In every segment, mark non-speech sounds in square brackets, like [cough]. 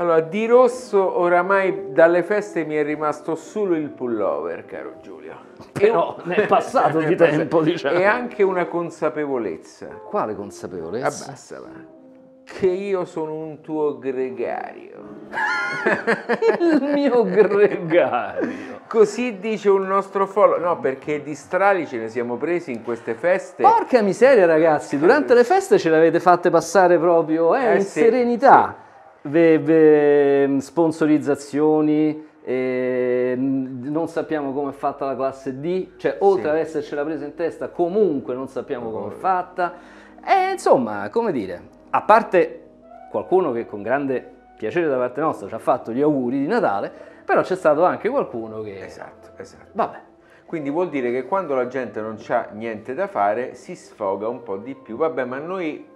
Allora, di rosso oramai dalle feste mi è rimasto solo il pullover, caro Giulio. Però e... ne è passato [laughs] di tempo, diciamo. E anche una consapevolezza. Quale consapevolezza? Abbassala che io sono un tuo gregario. [laughs] Il mio gregario. Così dice un nostro follow. No, perché di strali ce ne siamo presi in queste feste. Porca miseria, ragazzi, durante le feste ce le avete fatte passare proprio eh, eh, in sì, serenità. Sì ve, ve, mm, sponsorizzazioni, eh, non sappiamo come è fatta la classe D, cioè oltre sì. ad essercela presa in testa comunque non sappiamo come è fatta. E insomma, come dire, a parte qualcuno che con grande piacere da parte nostra ci ha fatto gli auguri di Natale, però c'è stato anche qualcuno che... Esatto, esatto. Vabbè. Quindi vuol dire che quando la gente non ha niente da fare si sfoga un po' di più. Vabbè, ma noi,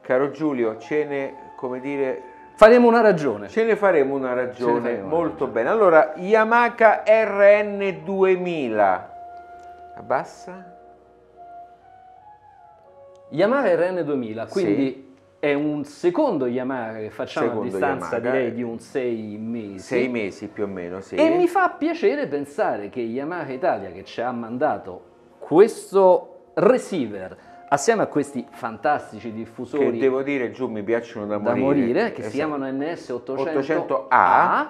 caro Giulio, ce ne come dire... Faremo una ragione. Ce ne faremo una ragione, faremo molto ragione. bene. Allora, Yamaha RN2000, abbassa. Yamaha RN2000, quindi sì. è un secondo Yamaha che facciamo secondo a distanza Yamaha. direi di un sei mesi. Sei mesi più o meno, sì. E mi fa piacere pensare che Yamaha Italia che ci ha mandato questo receiver assieme a questi fantastici diffusori che devo dire giù mi piacciono da, da morire, morire, che esatto. si chiamano NS800A,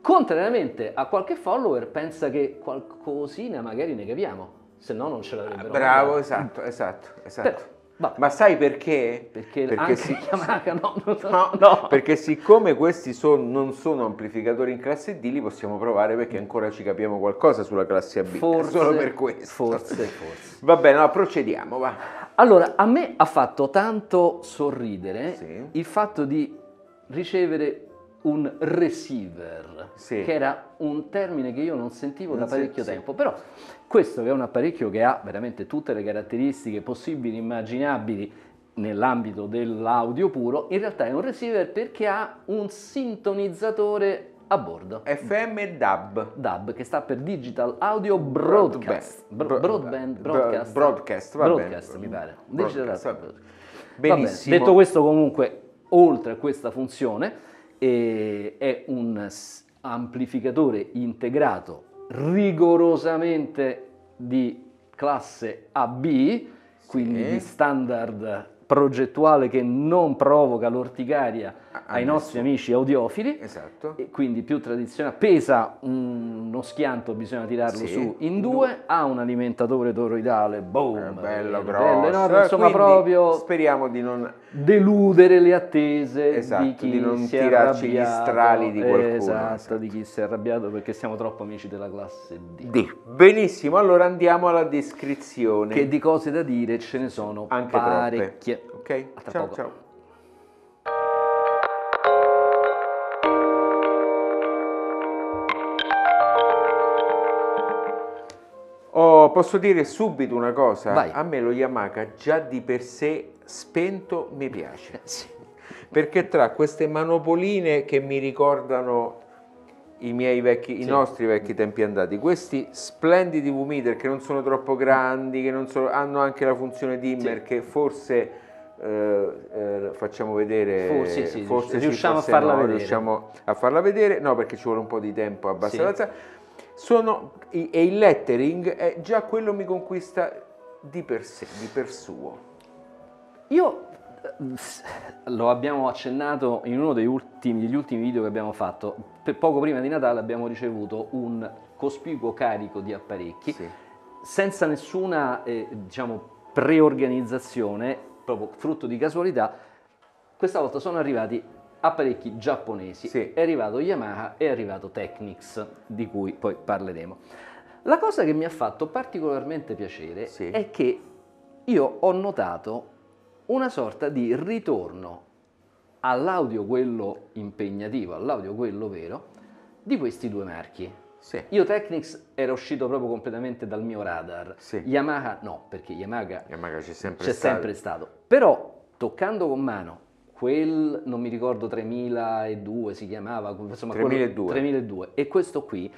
contrariamente a qualche follower pensa che qualcosina magari ne capiamo, se no non ce l'avrebbero. Bravo, mai. esatto, esatto, esatto. Però, esatto. Vabbè. Ma sai perché? Perché, perché si chiama no, no, no, no, Perché siccome questi son, non sono amplificatori in classe D, li possiamo provare perché ancora ci capiamo qualcosa sulla classe B. Forse, solo per questo. Forse, forse. Va bene, no, procediamo, va. Allora, a me ha fatto tanto sorridere sì. il fatto di ricevere un receiver, sì. che era un termine che io non sentivo non da parecchio se, tempo, sì. però questo è un apparecchio che ha veramente tutte le caratteristiche possibili, e immaginabili nell'ambito dell'audio puro, in realtà è un receiver perché ha un sintonizzatore a bordo. FM DAB. DAB che sta per Digital Audio Broadcast. Broadband. broadband broadcast. Broadcast, va broadcast, bene. mi pare. Digital broadcast, Audio. Benissimo. Detto questo comunque, oltre a questa funzione, eh, è un amplificatore integrato rigorosamente di classe AB, quindi di standard progettuale che non provoca l'orticaria ai nostri amici audiofili. Esatto. quindi più tradizionale. Pesa uno schianto, bisogna tirarlo sì, su in due. Ha un alimentatore toroidale, boom. È eh, eh, bello, grosso. Bello, eh, Insomma, proprio. Speriamo di non. Deludere le attese esatto, di chi di non si tirarci gli strali di qualcuno. Esatto, esatto, di chi si è arrabbiato perché siamo troppo amici della classe D. D. Benissimo, allora andiamo alla descrizione. Che di cose da dire ce ne sono Anche parecchie. Troppe. Ok, A tra ciao, poco. ciao. posso dire subito una cosa? Vai. A me lo Yamaha già di per sé spento mi piace. Eh, sì. Perché tra queste manopoline che mi ricordano i, miei vecchi, sì. i nostri vecchi tempi andati, questi splendidi V-meter che non sono troppo grandi, che sono, hanno anche la funzione dimmer sì. che forse eh, eh, facciamo vedere, forse, sì, forse riusciamo, a farla no, vedere. riusciamo a farla vedere, no perché ci vuole un po' di tempo abbastanza. sì sono, e il lettering è già quello mi conquista di per sé, di per suo. Io eh, lo abbiamo accennato in uno ultimi, degli ultimi video che abbiamo fatto. Per poco prima di Natale abbiamo ricevuto un cospicuo carico di apparecchi sì. senza nessuna eh, diciamo, preorganizzazione, proprio frutto di casualità. Questa volta sono arrivati apparecchi giapponesi. Sì. È arrivato Yamaha, è arrivato Technics, di cui poi parleremo. La cosa che mi ha fatto particolarmente piacere sì. è che io ho notato una sorta di ritorno all'audio quello impegnativo, all'audio quello vero, di questi due marchi. Sì. Io Technics era uscito proprio completamente dal mio radar, sì. Yamaha no, perché Yamaha, Yamaha c'è, sempre, c'è stato. sempre stato. Però toccando con mano quel non mi ricordo 3002 si chiamava, insomma 3002. 3002 e questo qui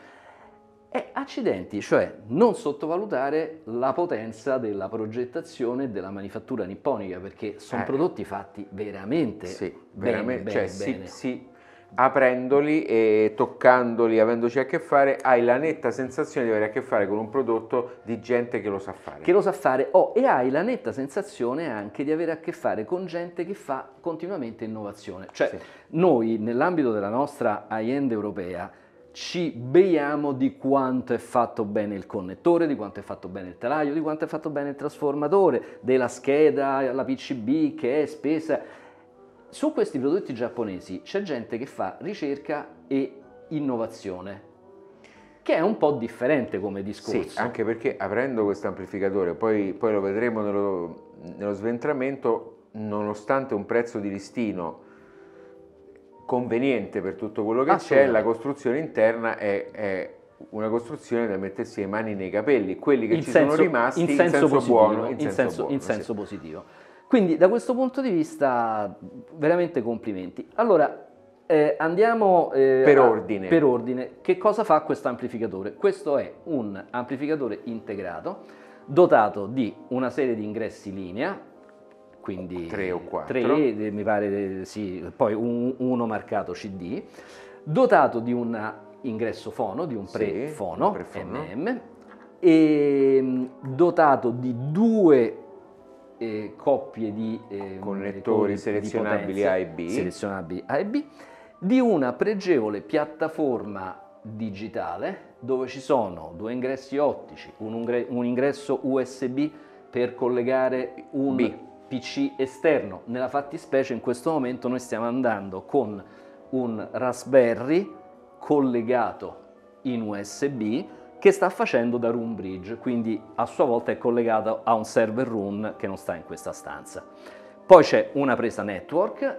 è accidenti, cioè non sottovalutare la potenza della progettazione della manifattura nipponica perché sono eh. prodotti fatti veramente sì, veramente, bene, cioè, bene. Si, si, aprendoli e toccandoli, avendoci a che fare, hai la netta sensazione di avere a che fare con un prodotto di gente che lo sa fare. Che lo sa fare, oh, e hai la netta sensazione anche di avere a che fare con gente che fa continuamente innovazione. Cioè, sì. noi nell'ambito della nostra high-end europea ci beiamo di quanto è fatto bene il connettore, di quanto è fatto bene il telaio, di quanto è fatto bene il trasformatore, della scheda, la PCB che è spesa su questi prodotti giapponesi c'è gente che fa ricerca e innovazione, che è un po' differente come discorso. Sì, anche perché aprendo questo amplificatore, poi, poi lo vedremo nello, nello sventramento, nonostante un prezzo di listino conveniente per tutto quello che c'è, la costruzione interna è, è, una costruzione da mettersi le mani nei capelli, quelli che in ci senso, sono rimasti in senso, in senso positivo, buono. In, in senso, senso, buono, senso sì. positivo. Quindi da questo punto di vista veramente complimenti. Allora eh, andiamo eh, per, ordine. A, per ordine. Che cosa fa questo amplificatore? Questo è un amplificatore integrato dotato di una serie di ingressi linea, quindi tre o quattro. Tre, eh, mi pare eh, sì, poi un, uno marcato CD, dotato di un ingresso fono, di un pre-fono, sì, pre MM, e ehm, dotato di due eh, coppie di eh, connettori selezionabili, A e B. selezionabili A e B, di una pregevole piattaforma digitale dove ci sono due ingressi ottici, un, un ingresso USB per collegare un B. PC esterno. Nella fattispecie in questo momento noi stiamo andando con un Raspberry collegato in USB che sta facendo da room bridge, quindi a sua volta è collegato a un server room che non sta in questa stanza. Poi c'è una presa network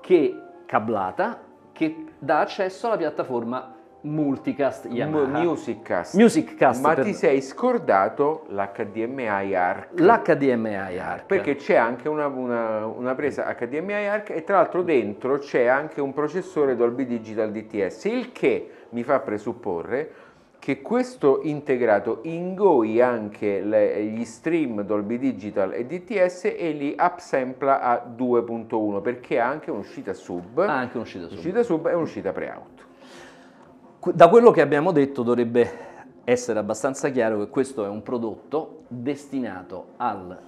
che cablata che dà accesso alla piattaforma Multicast Yamaha. Musiccast. Musiccast. Ma per... ti sei scordato l'HDMI ARC. L'HDMI ARC. Perché c'è anche una, una, una, presa HDMI ARC e tra l'altro dentro c'è anche un processore Dolby Digital DTS, il che mi fa presupporre che questo integrato ingoi anche le, gli stream Dolby Digital e DTS e li upsampla a 2.1 perché ha anche un'uscita sub, ha anche un'uscita sub. Uscita sub e un'uscita pre-out. Da quello che abbiamo detto dovrebbe essere abbastanza chiaro che questo è un prodotto destinato al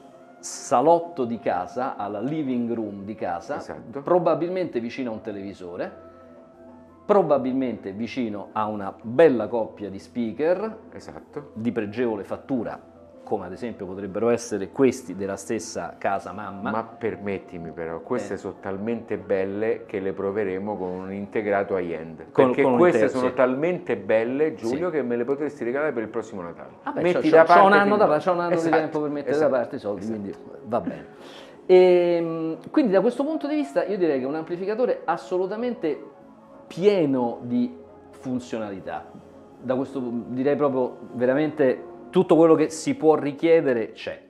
salotto di casa, alla living room di casa, esatto. probabilmente vicino a un televisore probabilmente vicino a una bella coppia di speaker esatto. di pregevole fattura, come ad esempio potrebbero essere questi della stessa casa mamma. Ma permettimi però, queste eh. sono talmente belle che le proveremo con un integrato high-end. Con, perché con queste sono talmente belle, Giulio, sì. che me le potresti regalare per il prossimo Natale. Ah beh, Metti c'ho, da c'ho parte un anno, da, c'ho un anno esatto, di tempo per mettere esatto, da parte i soldi, esatto. quindi va bene. E, ehm, quindi da questo punto di vista io direi che un amplificatore assolutamente pieno di funzionalità. Da questo direi proprio veramente tutto quello che si può richiedere c'è.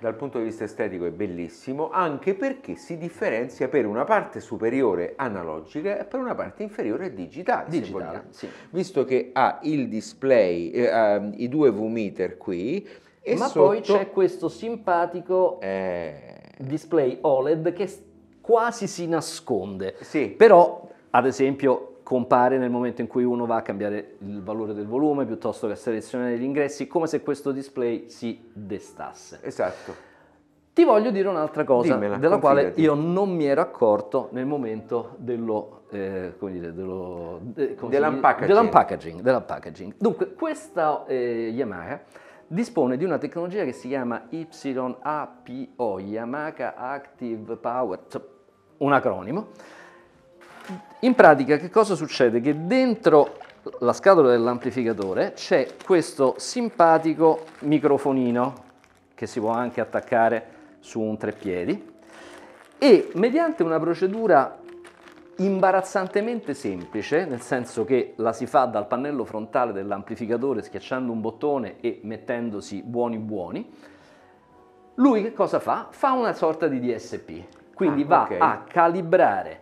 Dal punto di vista estetico è bellissimo anche perché si differenzia per una parte superiore analogica e per una parte inferiore digitale. digitale sì. Visto che ha il display, eh, ha i due V-meter qui. E Ma sotto... poi c'è questo simpatico eh... display OLED che quasi si nasconde. Sì. Però ad esempio compare nel momento in cui uno va a cambiare il valore del volume piuttosto che a selezionare gli ingressi, come se questo display si destasse. Esatto. Ti voglio dire un'altra cosa Dimmela, della quale io non mi ero accorto nel momento dello, eh, come dire, dello de, come dell'unpackaging. Dell'unpackaging, dell'unpackaging. Dunque, questa eh, Yamaha dispone di una tecnologia che si chiama YAPO, Yamaha Active Power, cioè un acronimo, in pratica che cosa succede? Che dentro la scatola dell'amplificatore c'è questo simpatico microfonino che si può anche attaccare su un treppiedi e mediante una procedura imbarazzantemente semplice, nel senso che la si fa dal pannello frontale dell'amplificatore schiacciando un bottone e mettendosi buoni buoni, lui che cosa fa? Fa una sorta di DSP, quindi ah, va okay. a calibrare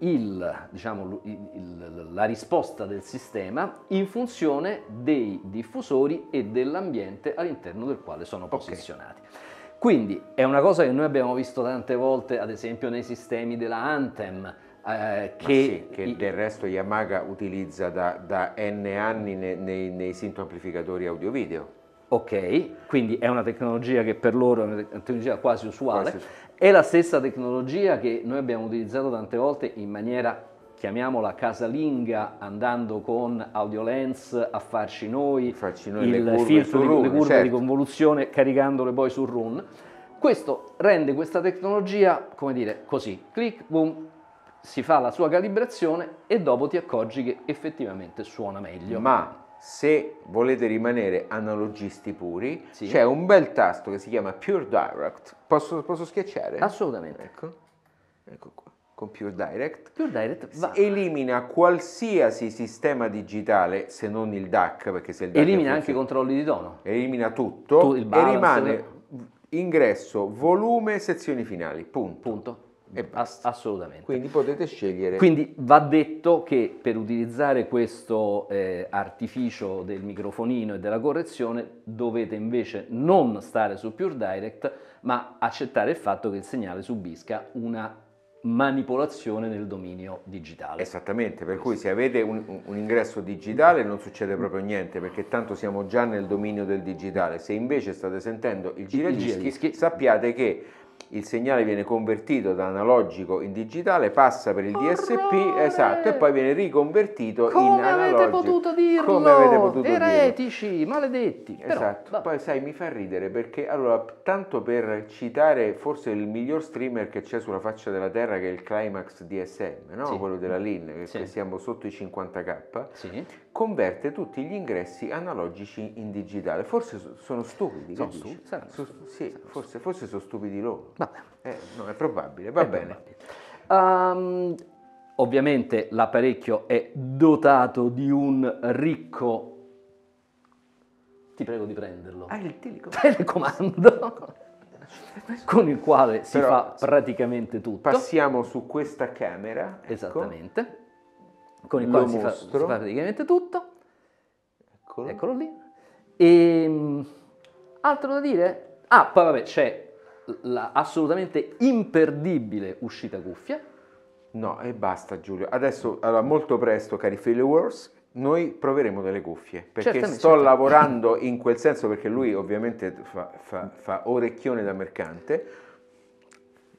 il, diciamo, il, la risposta del sistema in funzione dei diffusori e dell'ambiente all'interno del quale sono posizionati. Okay. Quindi è una cosa che noi abbiamo visto tante volte, ad esempio nei sistemi della Anthem, eh, che, sì, che i, del resto Yamaha utilizza da, da N anni nei, nei, nei sintoamplificatori audio-video. Ok, quindi è una tecnologia che per loro è una tecnologia quasi usuale. Quasi usuale. È la stessa tecnologia che noi abbiamo utilizzato tante volte in maniera chiamiamola casalinga, andando con AudioLens a farci noi, farci noi il le filtro, run, le curve certo. di convoluzione, caricandole poi sul run. Questo rende questa tecnologia, come dire, così, clic, boom, si fa la sua calibrazione e dopo ti accorgi che effettivamente suona meglio. Ma se volete rimanere analogisti puri, sì. c'è un bel tasto che si chiama Pure Direct. Posso, posso schiacciare? Assolutamente. Ecco, ecco qua. Con Pure Direct, Pure Direct va. elimina qualsiasi sistema digitale se non il DAC, perché se il DAC elimina anche i controlli di tono, elimina tutto tu, balance, e rimane ingresso, volume, sezioni finali. Punto. punto e mm. basta. Assolutamente. Quindi potete scegliere. Quindi va detto che per utilizzare questo eh, artificio del microfonino e della correzione dovete invece non stare su Pure Direct, ma accettare il fatto che il segnale subisca una manipolazione nel dominio digitale. Esattamente, per cui se avete un, un, ingresso digitale non succede proprio niente, perché tanto siamo già nel dominio del digitale. Se invece state sentendo il giradischi, il giradischi. sappiate che il segnale viene convertito da analogico in digitale, passa per il DSP, esatto, e poi viene riconvertito come in analogico. Avete potuto dirlo? Come avete potuto Eretici, dirlo? Eretici, maledetti. Esatto, Però, poi sai, mi fa ridere perché, allora, tanto per citare forse il miglior streamer che c'è sulla faccia della terra, che è il Climax DSM, no? sì. quello della LIN, che sì. siamo sotto i 50k, sì. converte tutti gli ingressi analogici in digitale. Forse sono stupidi. Sono stupidi, sì, forse, forse sono stupidi loro solo. Eh, non è probabile, va è bene. Probabile. Um, ovviamente l'apparecchio è dotato di un ricco... Ti prego di prenderlo. Ah, il telecomando. telecomando [laughs] con il quale si Però, fa praticamente tutto. Passiamo su questa camera. Ecco. Esattamente. Con il Lo quale si fa, si fa, praticamente tutto. Eccolo, Eccolo lì. E, ehm, altro da dire? Ah, poi vabbè, c'è la assolutamente imperdibile uscita cuffia. No, e basta Giulio. Adesso, allora, molto presto, cari followers, noi proveremo delle cuffie perché certamente, sto certamente. lavorando in quel senso perché lui ovviamente fa, fa, fa orecchione da mercante.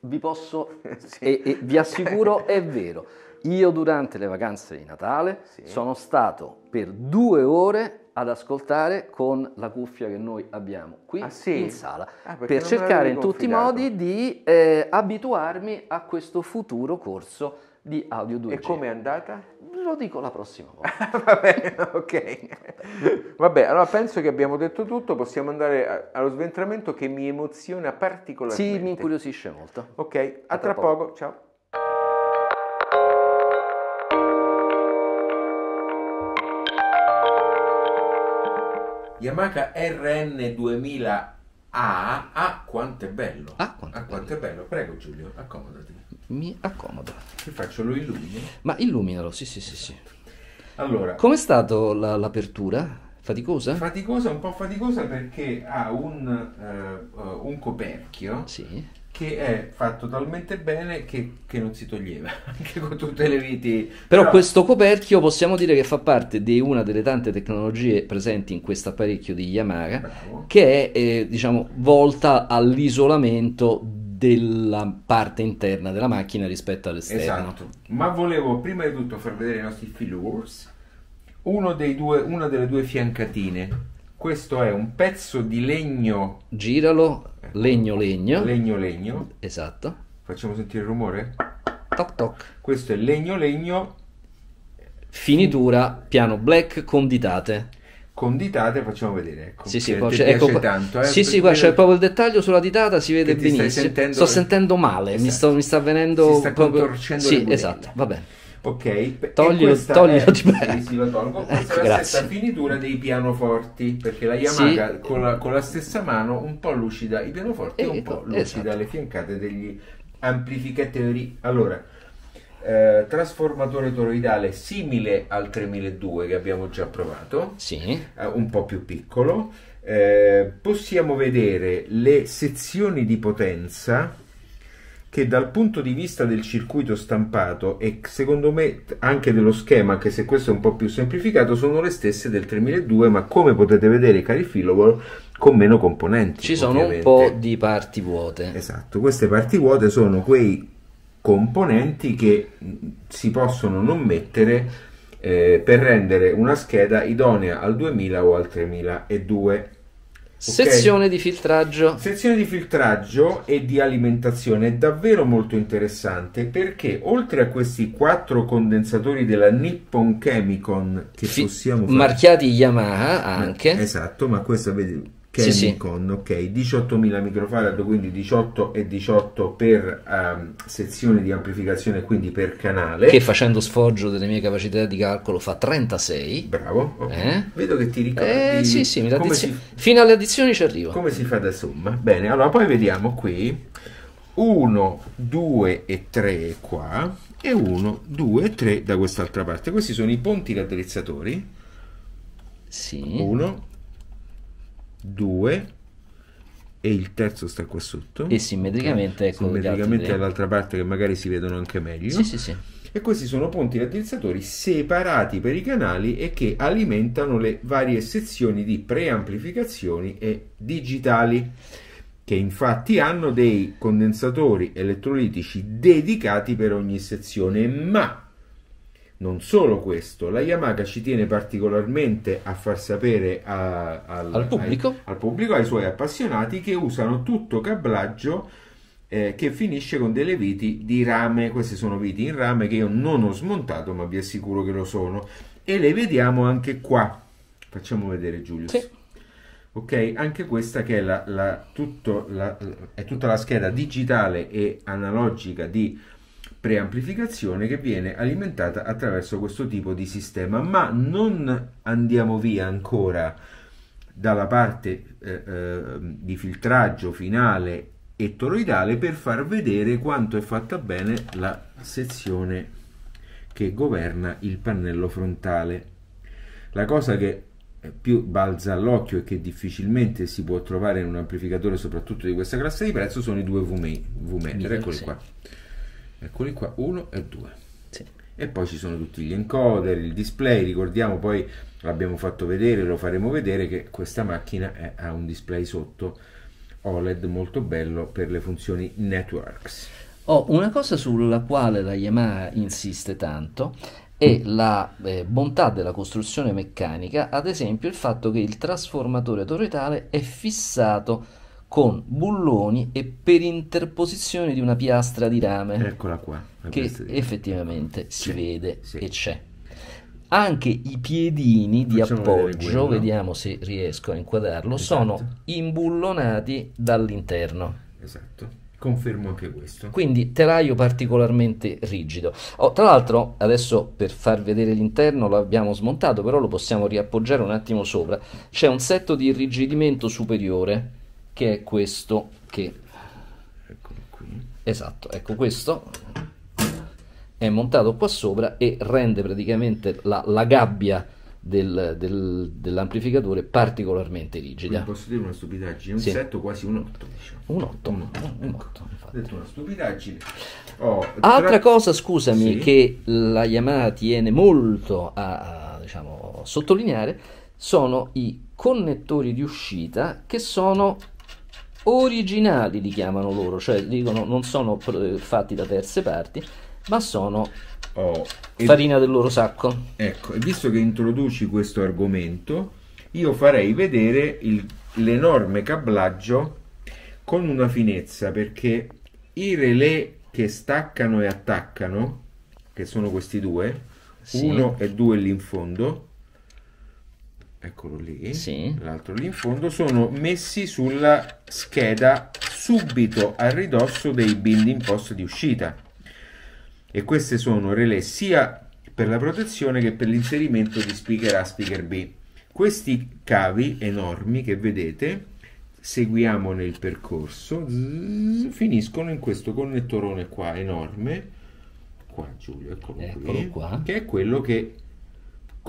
Vi posso [laughs] sì. e, e vi assicuro è vero. Io durante le vacanze di Natale sì. sono stato per due ore ad ascoltare con la cuffia che noi abbiamo qui ah, sì? in sala ah, per cercare in tutti i modi di eh, abituarmi a questo futuro corso di audio 2G. E com'è andata? Lo dico la prossima volta. [laughs] Va bene, ok. Vabbè, allora penso che abbiamo detto tutto, possiamo andare allo sventramento che mi emoziona particolarmente. Sì, mi incuriosisce molto. Ok, a, a tra, tra, poco. poco. ciao. Yamaha RN2000A. Ah, quanto è bello! Ah, quanto, ah, quanto bello. è bello! Prego, Giulio, accomodati. Mi accomoda. Che faccio? Lo illumino? Ma illuminalo, sì, sì, sì. sì. Allora, com'è stata la, l'apertura? Faticosa? Faticosa, un po' faticosa perché ha un, uh, un coperchio sì che è fatto talmente bene che, che, non si toglieva, [laughs] anche con tutte le viti. Però, Però, questo coperchio possiamo dire che fa parte di una delle tante tecnologie presenti in questo apparecchio di Yamaha, Bravo. che è eh, diciamo, volta all'isolamento della parte interna della macchina rispetto all'esterno. Esatto, ma volevo prima di tutto far vedere i nostri followers uno due, una delle due fiancatine questo è un pezzo di legno. Giralo, eh, legno legno. Legno legno. Esatto. Facciamo sentire il rumore? Toc toc. Questo è legno legno. Finitura, piano black, conditate. Conditate, facciamo vedere. Ecco, sì, sì, qua c'è, ecco, tanto, eh, sì, sì, qua c'è proprio il dettaglio sulla ditata, si vede benissimo. Sentendo... Sto sentendo male, esatto. mi, sto, mi, sta venendo... Si sta proprio... contorcendo Sì, esatto, va bene. Ok, toglilo, toglilo è, di sì, sì, lo tolgo. Questa è la [laughs] grazie. stessa finitura dei pianoforti, perché la Yamaha sì. con, la, con, la, stessa mano un po' lucida i pianoforti e un po' lucida esatto. le fiancate degli amplificatori. Allora, eh, trasformatore toroidale simile al 3002 che abbiamo già provato, sì. Eh, un po' più piccolo. Eh, possiamo vedere le sezioni di potenza che dal punto di vista del circuito stampato e secondo me anche dello schema, anche se questo è un po' più semplificato, sono le stesse del 3002, ma come potete vedere cari Filowall con meno componenti. Ci sono ovviamente. un po' di parti vuote. Esatto, queste parti vuote sono quei componenti che si possono non mettere eh, per rendere una scheda idonea al 2000 o al 3002 Sezione di filtraggio. Sezione di filtraggio e di alimentazione è davvero molto interessante perché oltre a questi quattro condensatori della Nippon Chemicon che Fi- possiamo fare... marchiati Yamaha anche. Eh, esatto, ma questo vedi che sì, è Nikon, sì. ok, 18.000 microfarad, quindi 18 e 18 per um, sezione di amplificazione, quindi per canale. Che facendo sfoggio delle mie capacità di calcolo fa 36. Bravo, okay. eh? vedo che ti ricordi. Eh, sì, sì, mi addiz... si... fino alle addizioni ci arrivo. Come si fa da somma? Bene, allora poi vediamo qui 1, 2 e 3 qua e 1, 2 e 3 da quest'altra parte. Questi sono i ponti raddrizzatori. Sì. 1, 2 e il terzo sta qua sotto e simmetricamente, ecco simmetricamente dall'altra parte che magari si vedono anche meglio sì, sì, sì. e questi sono ponti raddrizzatori separati per i canali e che alimentano le varie sezioni di preamplificazioni e digitali che infatti hanno dei condensatori elettrolitici dedicati per ogni sezione ma non solo questo, la Yamaha ci tiene particolarmente a far sapere a, al, al, pubblico. Ai, al pubblico, ai suoi appassionati, che usano tutto cablaggio eh, che finisce con delle viti di rame. Queste sono viti in rame che io non ho smontato, ma vi assicuro che lo sono. E le vediamo anche qua. Facciamo vedere Giulio. Sì. Ok, anche questa che è, la, la, tutto, la, è tutta la scheda digitale e analogica di preamplificazione che viene alimentata attraverso questo tipo di sistema, ma non andiamo via ancora dalla parte eh, eh, di filtraggio finale e toroidale per far vedere quanto è fatta bene la sezione che governa il pannello frontale. La cosa che più balza all'occhio e che difficilmente si può trovare in un amplificatore soprattutto di questa classe di prezzo sono i due v VMeter, eccoli qua eccoli qua 1 e 2 sì. e poi ci sono tutti gli encoder il display ricordiamo poi l'abbiamo fatto vedere lo faremo vedere che questa macchina è, ha un display sotto OLED molto bello per le funzioni networks oh, una cosa sulla quale la Yamaha insiste tanto e la eh, bontà della costruzione meccanica, ad esempio il fatto che il trasformatore toroidale è fissato con bulloni e per interposizione di una piastra di rame. Eccola qua. Che effettivamente si vede sì. e c'è. Anche i piedini di Facciamo appoggio, quello, vediamo se riesco a inquadrarlo, esatto. sono imbullonati dall'interno. Esatto. Confermo anche questo. Quindi telaio particolarmente rigido. Oh, tra l'altro, adesso per far vedere l'interno l'abbiamo smontato, però lo possiamo riappoggiare un attimo sopra. C'è un setto di irrigidimento superiore che è questo che... qui. Esatto, ecco questo è montato qua sopra e rende praticamente la, la gabbia del, del, dell'amplificatore particolarmente rigida. Quindi posso dire una stupidaggine, un sì. setto quasi un 8. Diciamo. Un 8, un 8, un una stupidaggine. Oh, tra... cosa, scusami, sì. che la Yamaha tiene molto a, a diciamo, sottolineare sono i connettori di uscita che sono originali, li chiamano loro, cioè dicono non sono fatti da terze parti, ma sono oh, farina del loro sacco. Ecco, visto che introduci questo argomento, io farei vedere il, l'enorme cablaggio con una finezza, perché i relè che staccano e attaccano, che sono questi due, sì. uno e due lì in fondo, eccolo lì, sì. l'altro lì in fondo, sono messi sulla scheda subito a ridosso dei building post di uscita. E queste sono relè sia per la protezione che per l'inserimento di speaker A, speaker B. Questi cavi enormi che vedete, seguiamone il percorso, zzz, finiscono in questo connettorone qua enorme, qua Giulio, eccolo, eccolo qui, qua. che è quello che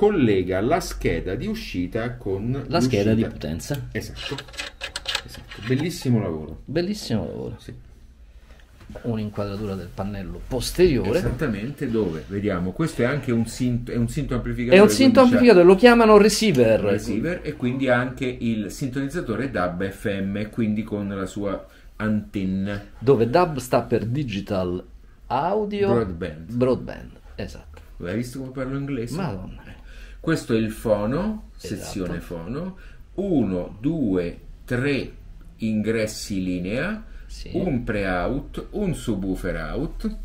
collega la scheda di uscita con la scheda di potenza. Esatto. esatto. Bellissimo lavoro. Bellissimo lavoro. Sì. Un'inquadratura del pannello posteriore. Esattamente dove? Vediamo, questo è anche un, sint- è un sinto amplificatore. È un sinto amplificatore, lo chiamano receiver. Receiver e quindi anche il sintonizzatore DAB FM, quindi con la sua antenna. Dove DAB sta per Digital Audio Broadband. Broadband, esatto. Hai visto come parlo inglese? Madonna. Questo è il fono, esatto. sezione fono, 1, 2, 3 ingressi linea, sì. un pre-out, un subwoofer out,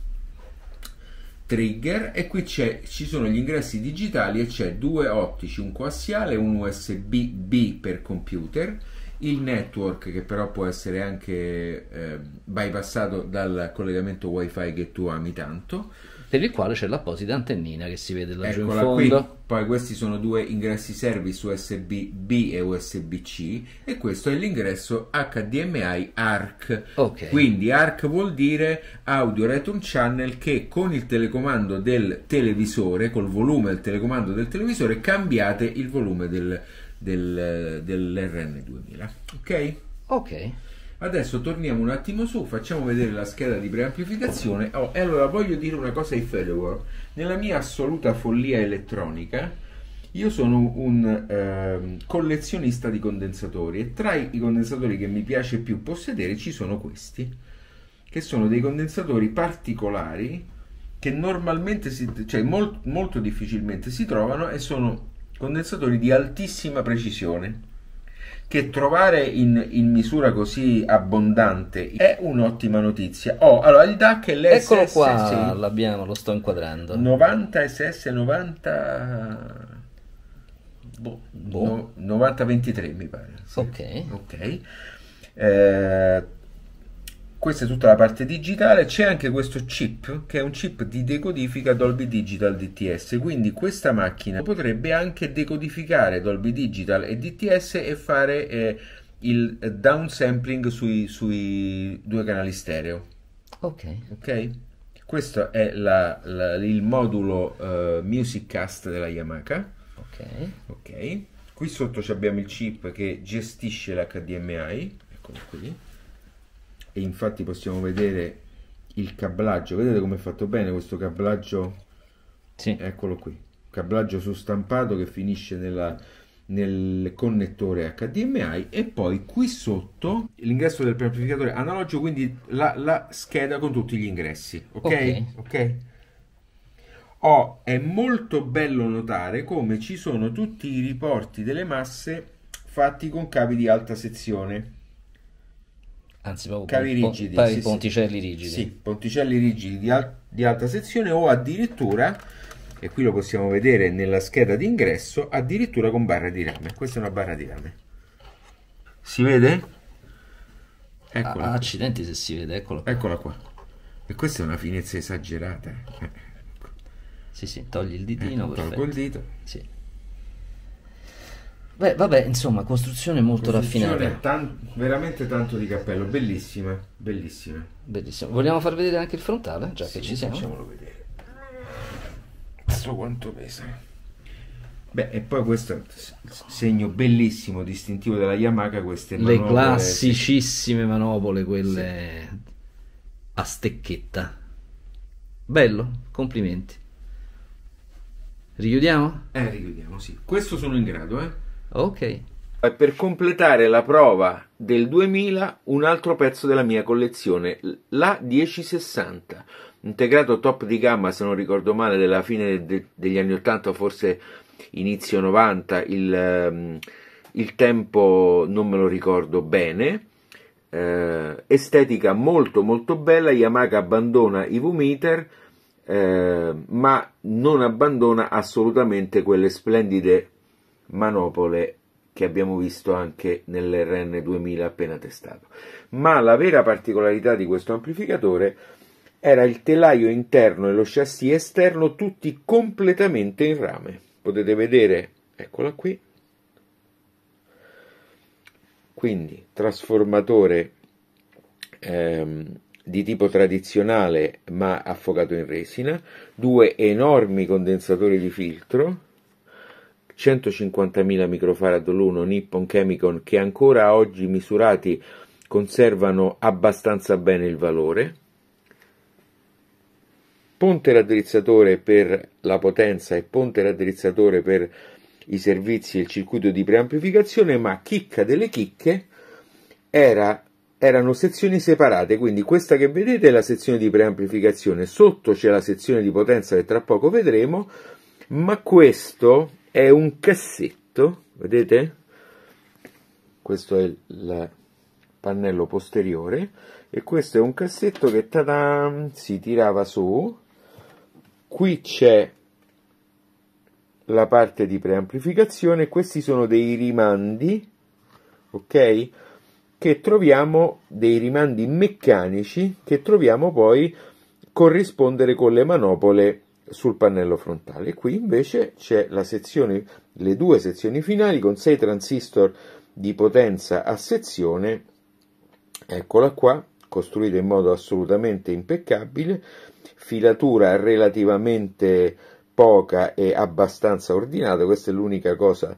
trigger e qui ci sono gli ingressi digitali e c'è due ottici, un coassiale un USB-B per computer il network che però può essere anche eh, bypassato dal collegamento wifi che tu ami tanto per il quale c'è l'apposita antennina che si vede laggiù Eccola in fondo. Qui. Poi questi sono due ingressi service USB-B e USB-C e questo è l'ingresso HDMI ARC. Okay. Quindi ARC vuol dire Audio Return Channel che con il telecomando del televisore, col volume del telecomando del televisore, cambiate il volume del, del, dell'RN2000. Ok? Ok. Adesso torniamo un attimo su, facciamo vedere la scheda di preamplificazione. Oh, e allora voglio dire una cosa ai follower. Nella mia assoluta follia elettronica, io sono un eh, collezionista di condensatori e tra i condensatori che mi piace più possedere ci sono questi, che sono dei condensatori particolari che normalmente, si, cioè molt, molto difficilmente si trovano e sono condensatori di altissima precisione che trovare in, in misura così abbondante è un'ottima notizia. Oh, allora il DAC è l'SS... Eccolo qua, sì, l'abbiamo, lo sto inquadrando. 90 SS 90... Boh, boh. No, 9023 mi pare. Sì. Ok. Ok. Eh, questa è tutta la parte digitale, c'è anche questo chip che è un chip di decodifica Dolby Digital DTS, quindi questa macchina potrebbe anche decodificare Dolby Digital e DTS e fare eh, il downsampling sui, sui, due canali stereo. Ok. okay? Questo è la, la, il modulo uh, Music Cast della Yamaha. Ok. Ok. Qui sotto abbiamo il chip che gestisce l'HDMI, eccolo qui e infatti possiamo vedere il cablaggio vedete come è fatto bene questo cablaggio sì. eccolo qui cablaggio su stampato che finisce nella, nel connettore HDMI e poi qui sotto l'ingresso del preamplificatore analogico quindi la, la, scheda con tutti gli ingressi ok ok, okay? Oh, è molto bello notare come ci sono tutti i riporti delle masse fatti con cavi di alta sezione anzi proprio cavi po- rigidi, po- sì, ponticelli rigidi. Sì, ponticelli rigidi di, al- di, alta sezione o addirittura, e qui lo possiamo vedere nella scheda d'ingresso, addirittura con barra di rame. Questa è una barra di rame. Si vede? Eccola. Ah, accidenti se si vede, eccola. Qua. Eccola qua. E questa è una finezza esagerata. Eh, ecco. Sì, sì, togli il ditino. Eh, tolgo il dito. Sì. Beh, vabbè, insomma, costruzione molto costruzione raffinata. Tan- veramente tanto di cappello, bellissime, bellissime. Bellissimo. Vogliamo far vedere anche il frontale, già sì, che ci siamo? Facciamolo vedere. Questo quanto pesa. Beh, e poi questo è un segno bellissimo, distintivo della Yamaha, queste Le manopole. Le classicissime manopole, quelle sì. a stecchetta. Bello, complimenti. Richiudiamo? Eh, richiudiamo, sì. Questo sono in grado, eh. Ok. per completare la prova del 2000, un altro pezzo della mia collezione, la 1060, integrato top di gamma, se non ricordo male, della fine de- degli anni 80, forse inizio 90, il, ehm, il, tempo non me lo ricordo bene. Eh, estetica molto molto bella, Yamaha abbandona i V-meter, eh, ma non abbandona assolutamente quelle splendide manopole che abbiamo visto anche nell'RN2000 appena testato. Ma la vera particolarità di questo amplificatore era il telaio interno e lo chassis esterno tutti completamente in rame. Potete vedere, eccola qui. Quindi trasformatore ehm, di tipo tradizionale ma affogato in resina, due enormi condensatori di filtro 150.000 microfarad l'uno Nippon Chemicon che ancora oggi misurati conservano abbastanza bene il valore. Ponte raddrizzatore per la potenza e ponte raddrizzatore per i servizi e il circuito di preamplificazione, ma chicca delle chicche era, erano sezioni separate, quindi questa che vedete è la sezione di preamplificazione, sotto c'è la sezione di potenza che tra poco vedremo, ma questo è un cassetto, vedete? Questo è il pannello posteriore e questo è un cassetto che tadam, si tirava su. Qui c'è la parte di preamplificazione, questi sono dei rimandi, ok? Che troviamo dei rimandi meccanici che troviamo poi corrispondere con le manopole sul pannello frontale. Qui invece c'è sezione, le due sezioni finali con 6 transistor di potenza a sezione, eccola qua, costruita in modo assolutamente impeccabile, filatura relativamente poca e abbastanza ordinata, questa è l'unica cosa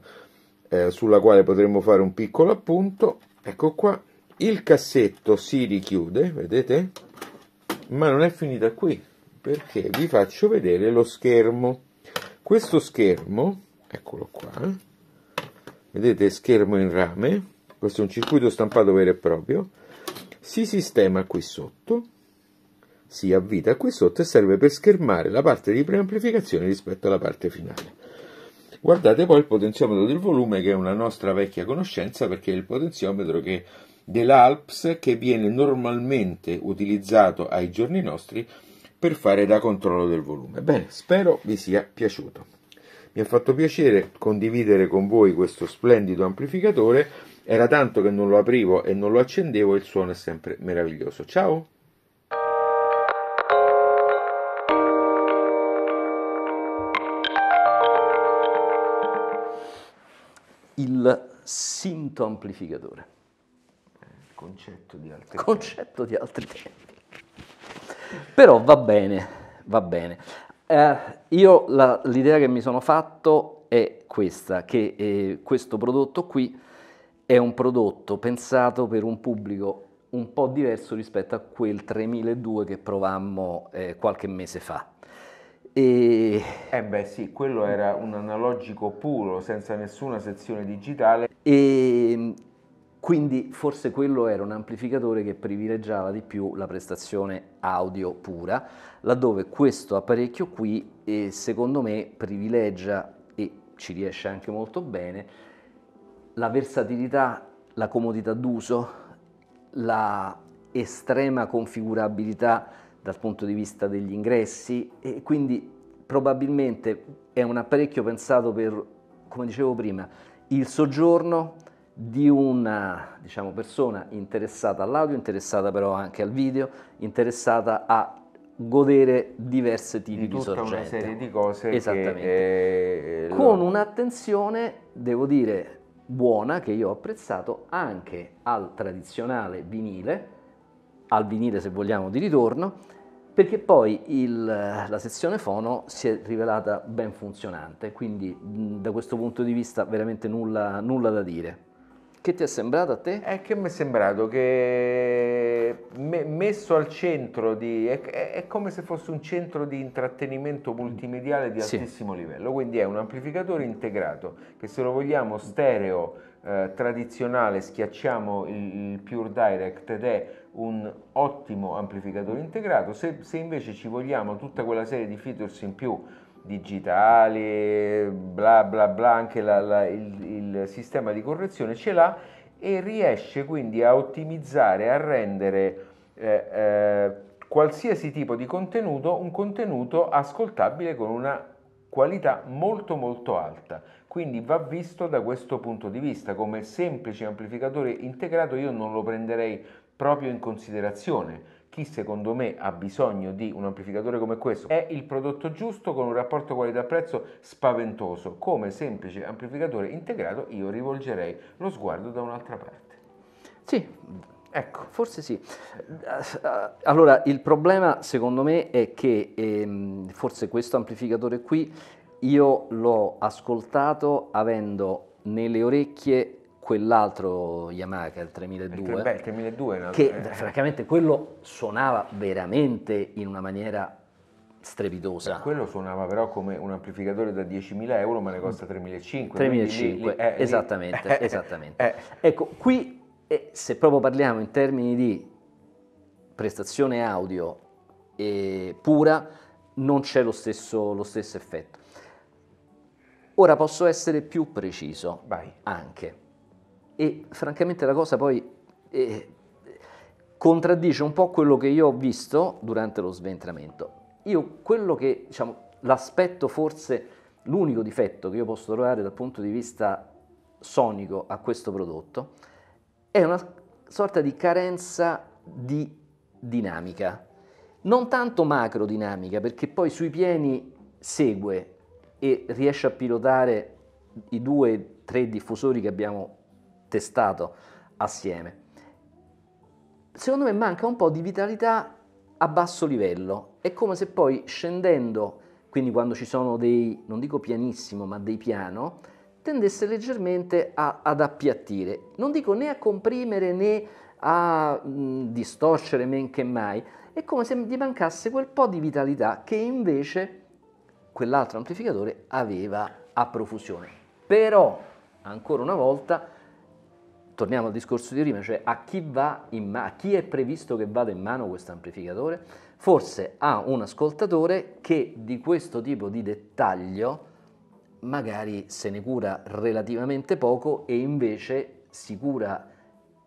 eh, sulla quale potremmo fare un piccolo appunto, ecco qua, il cassetto si richiude, vedete? Ma non è finita qui, perché vi faccio vedere lo schermo questo schermo eccolo qua vedete schermo in rame questo è un circuito stampato vero e proprio si sistema qui sotto si avvita qui sotto e serve per schermare la parte di preamplificazione rispetto alla parte finale guardate poi il potenziometro del volume che è una nostra vecchia conoscenza perché è il potenziometro che dell'Alps che viene normalmente utilizzato ai giorni nostri per fare da controllo del volume. Bene, spero vi sia piaciuto. Mi ha fatto piacere condividere con voi questo splendido amplificatore, era tanto che non lo aprivo e non lo accendevo il suono è sempre meraviglioso. Ciao! il sinto amplificatore. Eh, concetto di altri Concetto tempi. Di altri tempi. Però va bene, va bene. Eh, io la, l'idea che mi sono fatto è questa, che eh, questo prodotto qui è un prodotto pensato per un pubblico un po' diverso rispetto a quel 3002 che provammo eh, qualche mese fa. E... Eh beh sì, quello era un analogico puro, senza nessuna sezione digitale. E, quindi forse quello era un amplificatore che privilegiava di più la prestazione audio pura, laddove questo apparecchio qui eh, secondo me privilegia e ci riesce anche molto bene la versatilità, la comodità d'uso, la estrema configurabilità dal punto di vista degli ingressi e quindi probabilmente è un apparecchio pensato per, come dicevo prima, il soggiorno, di una diciamo, persona interessata all'audio, interessata però anche al video, interessata a godere diverse tipi di, di sorgente. una serie di cose Esattamente. Che, eh, con un'attenzione, devo dire, buona, che io ho apprezzato, anche al tradizionale vinile, al vinile se vogliamo di ritorno, perché poi il, la sezione fono si è rivelata ben funzionante, quindi da questo punto di vista veramente nulla, nulla da dire. Che ti è sembrato a te? È che mi è sembrato che me, messo al centro di... È, è, come se fosse un centro di intrattenimento multimediale di altissimo sì. livello, quindi è un amplificatore integrato che se lo vogliamo stereo, eh, tradizionale, schiacciamo il, il Pure Direct ed è un ottimo amplificatore integrato, se, se invece ci vogliamo tutta quella serie di features in più digitali, bla bla bla, anche la, la, il, il sistema di correzione ce l'ha e riesce quindi a ottimizzare, a rendere eh, eh, qualsiasi tipo di contenuto un contenuto ascoltabile con una qualità molto molto alta. Quindi va visto da questo punto di vista, come semplice amplificatore integrato io non lo prenderei proprio in considerazione chi secondo me ha bisogno di un amplificatore come questo è il prodotto giusto con un rapporto qualità-prezzo spaventoso. Come semplice amplificatore integrato io rivolgerei lo sguardo da un'altra parte. Sì, Ecco, forse sì. Allora, il problema secondo me è che ehm, forse questo amplificatore qui io l'ho ascoltato avendo nelle orecchie quell'altro Yamaha, il 3002, il, beh, il 3002 no? che eh. francamente quello suonava veramente in una maniera strepitosa. Beh, quello suonava però come un amplificatore da 10.000 euro ma ne costa 3.500. 3.500, eh, [laughs] eh, esattamente, eh, Ecco, qui eh, se proprio parliamo in termini di prestazione audio pura, non c'è lo stesso, lo stesso effetto. Ora posso essere più preciso Vai. anche e francamente la cosa poi eh, contraddice un po' quello che io ho visto durante lo sventramento. Io quello che, diciamo, l'aspetto forse, l'unico difetto che io posso trovare dal punto di vista sonico a questo prodotto è una sorta di carenza di dinamica, non tanto macro dinamica, perché poi sui pieni segue e riesce a pilotare i due, tre diffusori che abbiamo testato assieme. Secondo me manca un po' di vitalità a basso livello, è come se poi scendendo, quindi quando ci sono dei, non dico pianissimo, ma dei piano, tendesse leggermente a, ad appiattire, non dico né a comprimere né a mh, distorcere men che mai, è come se gli mancasse quel po' di vitalità che invece quell'altro amplificatore aveva a profusione. Però, ancora una volta, torniamo al discorso di prima, cioè a chi, ma- a chi è previsto che vada in mano questo amplificatore? Forse a un ascoltatore che di questo tipo di dettaglio magari se ne cura relativamente poco e invece si cura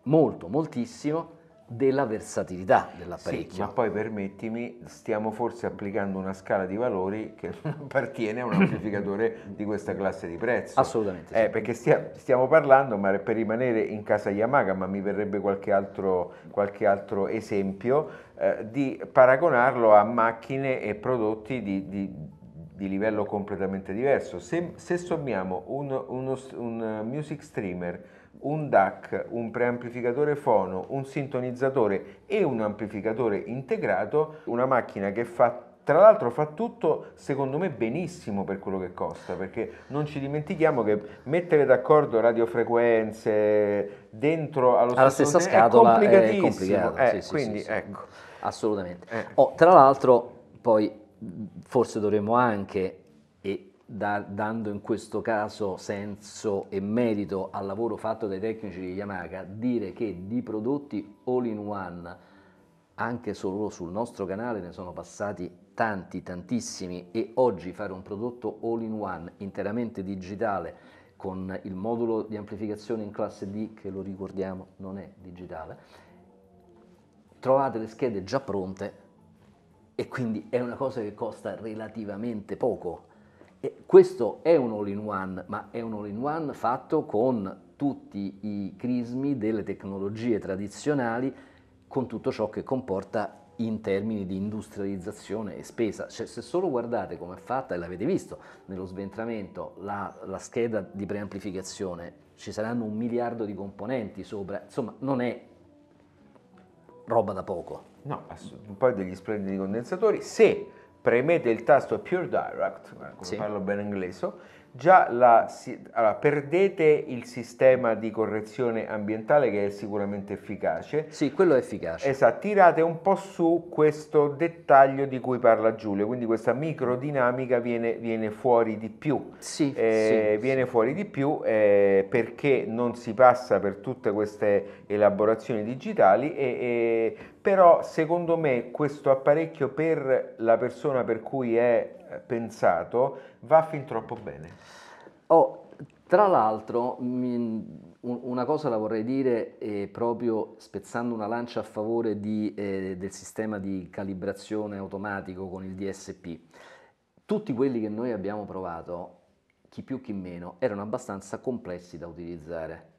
molto, moltissimo della versatilità dell'apparecchio. Sì, ma poi permettimi, stiamo forse applicando una scala di valori che non [laughs] appartiene a un amplificatore di questa classe di prezzo. Assolutamente. Eh, Perché stia, stiamo parlando, ma per rimanere in casa Yamaha, ma mi verrebbe qualche altro, qualche altro esempio, eh, di paragonarlo a macchine e prodotti di, di di livello completamente diverso. Se, se sommiamo un, uno, un music streamer un DAC, un preamplificatore fono, un sintonizzatore e un amplificatore integrato, una macchina che fa tra l'altro fa tutto secondo me benissimo per quello che costa, perché non ci dimentichiamo che mettere d'accordo radiofrequenze dentro allo Alla stesso stessa scatola è complicatissimo. È complicato. eh, sì, quindi sì, sì, ecco. Assolutamente. Eh. Oh, tra l'altro poi forse dovremmo anche da, dando in questo caso senso e merito al lavoro fatto dai tecnici di Yamaha, dire che di prodotti all in one, anche solo sul nostro canale ne sono passati tanti, tantissimi e oggi fare un prodotto all in one interamente digitale con il modulo di amplificazione in classe D che lo ricordiamo non è digitale, trovate le schede già pronte e quindi è una cosa che costa relativamente poco e questo è un all-in-one, ma è un all-in-one fatto con tutti i crismi delle tecnologie tradizionali, con tutto ciò che comporta in termini di industrializzazione e spesa. Cioè, se solo guardate come è fatta, e l'avete visto nello sventramento, la, la, scheda di preamplificazione, ci saranno un miliardo di componenti sopra, insomma non è roba da poco. No, poi degli splendidi condensatori, se premete il tasto Pure Direct, eh, come sì. parlo bene inglese, già la, si, allora, perdete il sistema di correzione ambientale che è sicuramente efficace. Sì, quello è efficace. Esatto, tirate un po' su questo dettaglio di cui parla Giulio, quindi questa microdinamica viene, viene fuori di più. Sì, eh, sì Viene sì. fuori di più eh, perché non si passa per tutte queste elaborazioni digitali e, e però secondo me questo apparecchio per la persona per cui è eh, pensato va fin troppo bene. Oh, tra l'altro una cosa la vorrei dire eh, proprio spezzando una lancia a favore di, eh, del sistema di calibrazione automatico con il DSP. Tutti quelli che noi abbiamo provato, chi più chi meno, erano abbastanza complessi da utilizzare.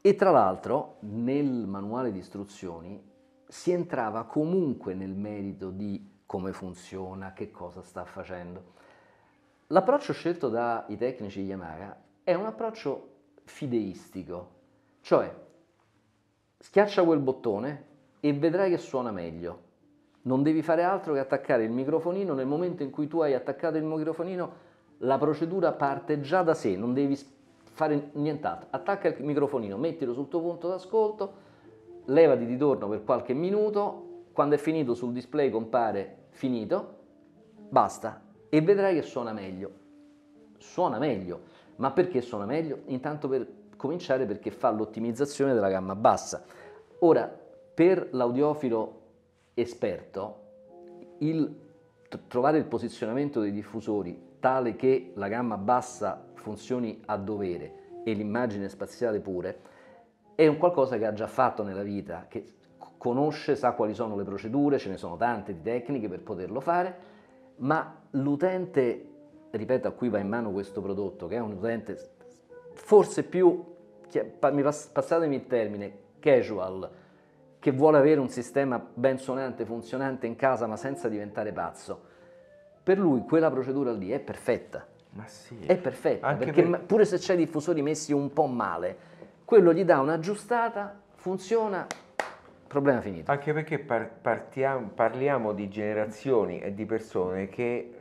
E tra l'altro nel manuale di istruzioni si entrava comunque nel merito di come funziona, che cosa sta facendo. L'approccio scelto dai tecnici Yamaha è un approccio fideistico, cioè schiaccia quel bottone e vedrai che suona meglio. Non devi fare altro che attaccare il microfonino, nel momento in cui tu hai attaccato il microfonino la procedura parte già da sé, non devi fare nient'altro. Attacca il microfonino, mettilo sul tuo punto d'ascolto, levati di torno per qualche minuto, quando è finito sul display compare finito, basta e vedrai che suona meglio. Suona meglio, ma perché suona meglio? Intanto per cominciare perché fa l'ottimizzazione della gamma bassa. Ora, per l'audiofilo esperto, il trovare il posizionamento dei diffusori tale che la gamma bassa funzioni a dovere e l'immagine spaziale pure, è un qualcosa che ha già fatto nella vita, che conosce, sa quali sono le procedure, ce ne sono tante di tecniche per poterlo fare, ma l'utente, ripeto, a cui va in mano questo prodotto, che è un utente forse più, passatemi il termine, casual, che vuole avere un sistema ben suonante, funzionante in casa, ma senza diventare pazzo, per lui quella procedura lì è perfetta. Ma sì. È perfetta, Anche perché per... pure se c'è i diffusori messi un po' male, quello gli dà una giustata, funziona, problema finito. Anche perché par- partiamo, parliamo di generazioni e di persone che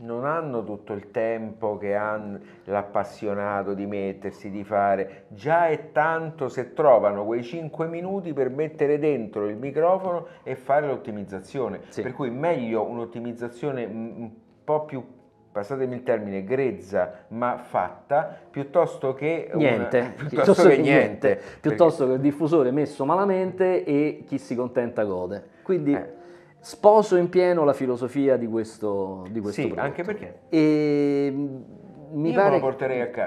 non hanno tutto il tempo che hanno l'appassionato di mettersi, di fare, già è tanto se trovano quei 5 minuti per mettere dentro il microfono e fare l'ottimizzazione, sì. per cui meglio un'ottimizzazione un po' più passatemi il termine, grezza ma fatta, piuttosto che niente, una, [laughs] piuttosto, piuttosto, che niente, niente piuttosto perché... che il diffusore messo malamente e chi si contenta gode. Quindi eh. sposo in pieno la filosofia di questo, di questo sì, prodotto. anche perché... E, mm, mi pare,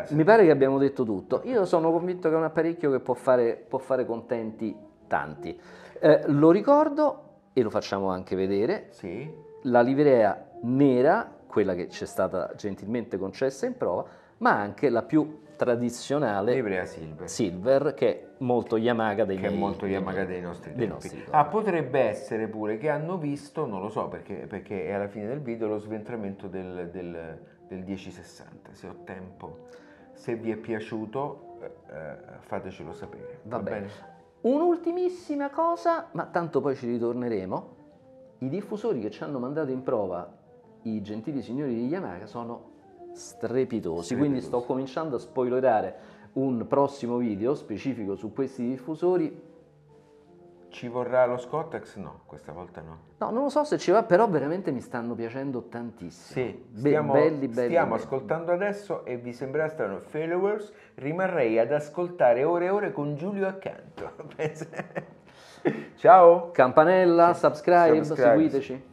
mi pare, che abbiamo detto tutto. Io sono convinto che è un apparecchio che può fare, può fare contenti tanti. Eh, lo ricordo e lo facciamo anche vedere. Sì. La livrea nera quella che ci è stata gentilmente concessa in prova, ma anche la più tradizionale Livrea Silver. Silver che è molto Yamaga dei, che miei, è molto Yamaga dei, dei nostri dei tempi. ah, potrebbe essere pure che hanno visto, non lo so perché, perché è alla fine del video, lo sventramento del, del, del 1060, se ho tempo. Se vi è piaciuto eh, eh, fatecelo sapere. Va, Va bene. bene. Un'ultimissima cosa, ma tanto poi ci ritorneremo. I diffusori che ci hanno mandato in prova i gentili signori di Yamaha sono strepitosi, strepitosi. quindi sto cominciando a spoilerare un prossimo video specifico su questi diffusori ci vorrà lo Scottex? No, questa volta no. No, non lo so se ci va, però veramente mi stanno piacendo tantissimo. Sì, stiamo, Be- belli, belli. Stiamo belli. ascoltando adesso e vi sembrerà strano, Followers, rimarrei ad ascoltare ore e ore con Giulio accanto. [laughs] Ciao! Campanella, sì. subscribe, subscribe, seguiteci.